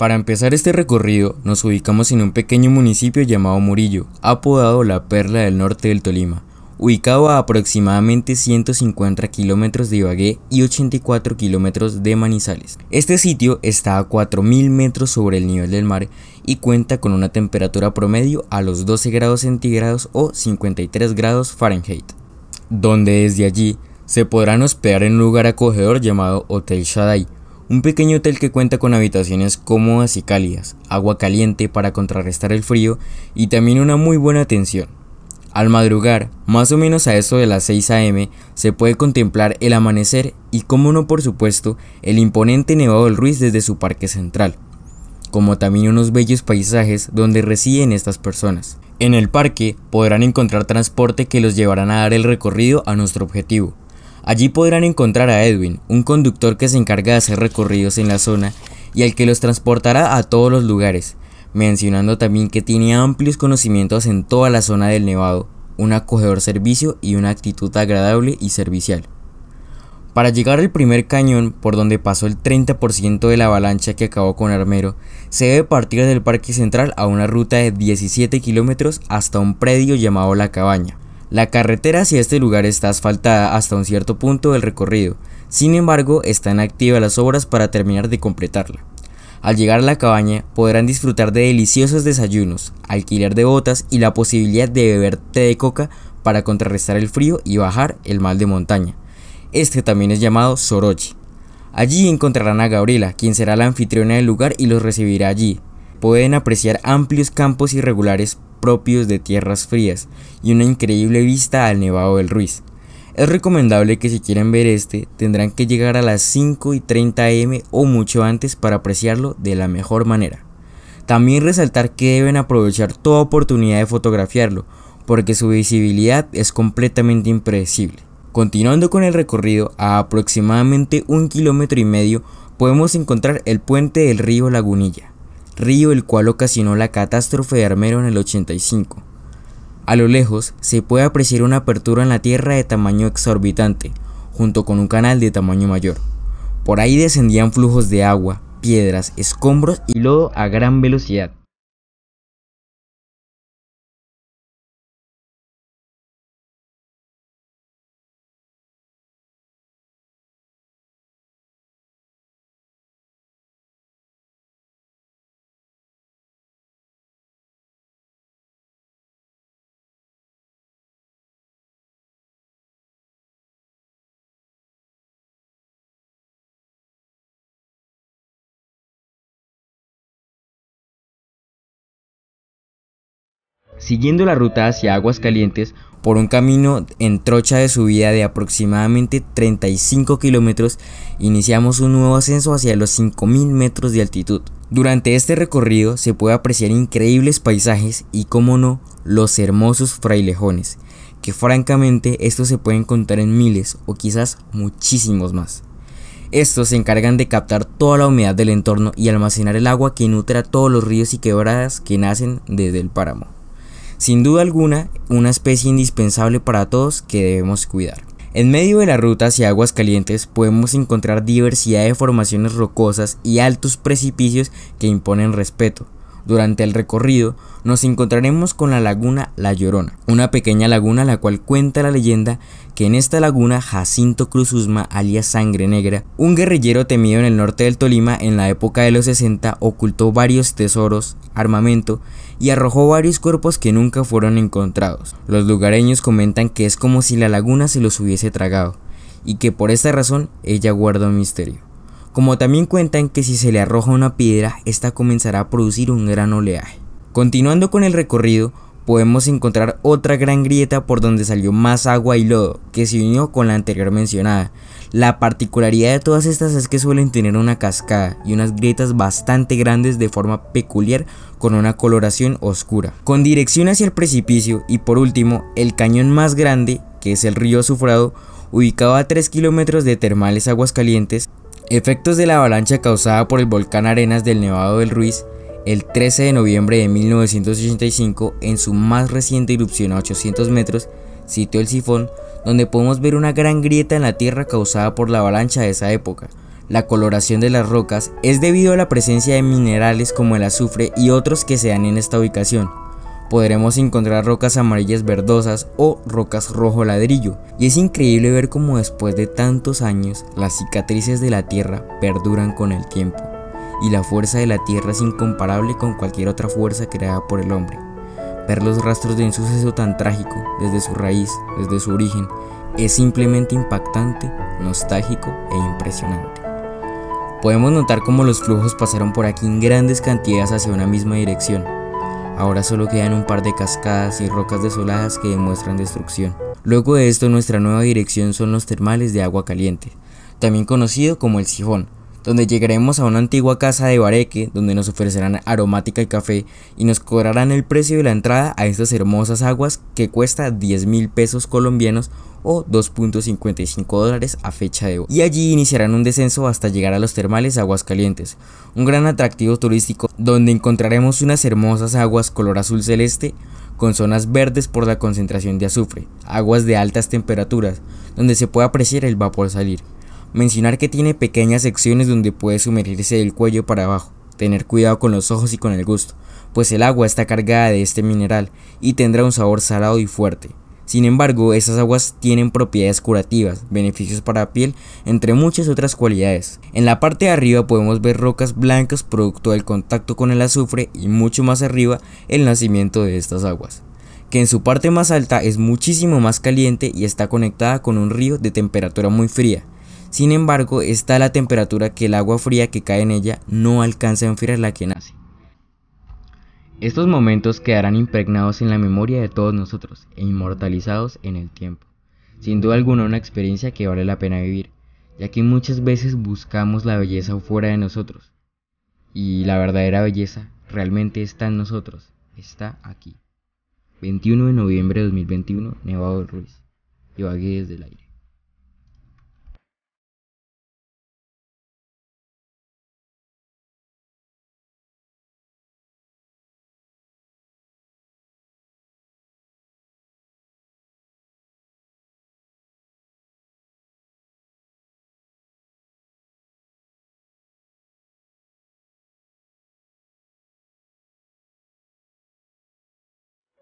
Para empezar este recorrido, nos ubicamos en un pequeño municipio llamado Murillo, apodado la Perla del Norte del Tolima, ubicado a aproximadamente 150 kilómetros de Ibagué y 84 kilómetros de Manizales. Este sitio está a 4.000 metros sobre el nivel del mar y cuenta con una temperatura promedio a los 12 grados centígrados o 53 grados Fahrenheit, donde desde allí se podrán hospedar en un lugar acogedor llamado Hotel Shaddai, un pequeño hotel que cuenta con habitaciones cómodas y cálidas, agua caliente para contrarrestar el frío y también una muy buena atención. Al madrugar, más o menos a eso de las 6 a.m., se puede contemplar el amanecer y, como no por supuesto, el imponente Nevado del Ruiz desde su parque central, como también unos bellos paisajes donde residen estas personas. En el parque podrán encontrar transporte que los llevarán a dar el recorrido a nuestro objetivo, Allí podrán encontrar a Edwin, un conductor que se encarga de hacer recorridos en la zona y al que los transportará a todos los lugares, mencionando también que tiene amplios conocimientos en toda la zona del Nevado, un acogedor servicio y una actitud agradable y servicial. Para llegar al primer cañón, por donde pasó el 30% de la avalancha que acabó con Armero, se debe partir del Parque Central a una ruta de 17 kilómetros hasta un predio llamado La Cabaña, la carretera hacia este lugar está asfaltada hasta un cierto punto del recorrido, sin embargo están activas las obras para terminar de completarla. Al llegar a la cabaña podrán disfrutar de deliciosos desayunos, alquiler de botas y la posibilidad de beber té de coca para contrarrestar el frío y bajar el mal de montaña. Este también es llamado Sorochi. Allí encontrarán a Gabriela, quien será la anfitriona del lugar y los recibirá allí. Pueden apreciar amplios campos irregulares propios de tierras frías y una increíble vista al Nevado del Ruiz. Es recomendable que si quieren ver este, tendrán que llegar a las 5 y 30 m o mucho antes para apreciarlo de la mejor manera. También resaltar que deben aprovechar toda oportunidad de fotografiarlo, porque su visibilidad es completamente impredecible. Continuando con el recorrido, a aproximadamente un kilómetro y medio podemos encontrar el puente del río Lagunilla río el cual ocasionó la catástrofe de Armero en el 85. A lo lejos se puede apreciar una apertura en la Tierra de tamaño exorbitante, junto con un canal de tamaño mayor. Por ahí descendían flujos de agua, piedras, escombros y lodo a gran velocidad. Siguiendo la ruta hacia Aguas Calientes por un camino en trocha de subida de aproximadamente 35 kilómetros, iniciamos un nuevo ascenso hacia los 5.000 metros de altitud. Durante este recorrido se puede apreciar increíbles paisajes y, como no, los hermosos frailejones, que francamente estos se pueden contar en miles o quizás muchísimos más. Estos se encargan de captar toda la humedad del entorno y almacenar el agua que nutre a todos los ríos y quebradas que nacen desde el páramo sin duda alguna una especie indispensable para todos que debemos cuidar. En medio de las rutas y aguas calientes podemos encontrar diversidad de formaciones rocosas y altos precipicios que imponen respeto. Durante el recorrido nos encontraremos con la laguna La Llorona, una pequeña laguna la cual cuenta la leyenda que en esta laguna Jacinto Cruz Usma, alias Sangre Negra, un guerrillero temido en el norte del Tolima en la época de los 60, ocultó varios tesoros, armamento y arrojó varios cuerpos que nunca fueron encontrados. Los lugareños comentan que es como si la laguna se los hubiese tragado y que por esta razón ella guarda un misterio como también cuentan que si se le arroja una piedra, esta comenzará a producir un gran oleaje. Continuando con el recorrido, podemos encontrar otra gran grieta por donde salió más agua y lodo, que se unió con la anterior mencionada. La particularidad de todas estas es que suelen tener una cascada y unas grietas bastante grandes de forma peculiar con una coloración oscura, con dirección hacia el precipicio y por último, el cañón más grande, que es el río Sufrado, ubicado a 3 kilómetros de termales aguas calientes, Efectos de la avalancha causada por el volcán Arenas del Nevado del Ruiz el 13 de noviembre de 1985 en su más reciente erupción a 800 metros, sitio El Sifón, donde podemos ver una gran grieta en la tierra causada por la avalancha de esa época. La coloración de las rocas es debido a la presencia de minerales como el azufre y otros que se dan en esta ubicación podremos encontrar rocas amarillas verdosas o rocas rojo ladrillo, y es increíble ver cómo después de tantos años las cicatrices de la tierra perduran con el tiempo, y la fuerza de la tierra es incomparable con cualquier otra fuerza creada por el hombre. Ver los rastros de un suceso tan trágico, desde su raíz, desde su origen, es simplemente impactante, nostálgico e impresionante. Podemos notar cómo los flujos pasaron por aquí en grandes cantidades hacia una misma dirección, Ahora solo quedan un par de cascadas y rocas desoladas que demuestran destrucción. Luego de esto nuestra nueva dirección son los termales de agua caliente, también conocido como el sifón, donde llegaremos a una antigua casa de bareque donde nos ofrecerán aromática y café y nos cobrarán el precio de la entrada a estas hermosas aguas que cuesta 10 mil pesos colombianos o 2.55 dólares a fecha de hoy. Y allí iniciarán un descenso hasta llegar a los termales aguas calientes, un gran atractivo turístico donde encontraremos unas hermosas aguas color azul celeste con zonas verdes por la concentración de azufre, aguas de altas temperaturas, donde se puede apreciar el vapor salir. Mencionar que tiene pequeñas secciones donde puede sumergirse del cuello para abajo, tener cuidado con los ojos y con el gusto, pues el agua está cargada de este mineral y tendrá un sabor salado y fuerte. Sin embargo, estas aguas tienen propiedades curativas, beneficios para la piel, entre muchas otras cualidades. En la parte de arriba podemos ver rocas blancas producto del contacto con el azufre y mucho más arriba el nacimiento de estas aguas, que en su parte más alta es muchísimo más caliente y está conectada con un río de temperatura muy fría, sin embargo, está la temperatura que el agua fría que cae en ella no alcanza a enfriar la que nace. Estos momentos quedarán impregnados en la memoria de todos nosotros e inmortalizados en el tiempo. Sin duda alguna una experiencia que vale la pena vivir, ya que muchas veces buscamos la belleza fuera de nosotros. Y la verdadera belleza realmente está en nosotros, está aquí. 21 de noviembre de 2021, Nevado Ruiz. Yo desde el aire.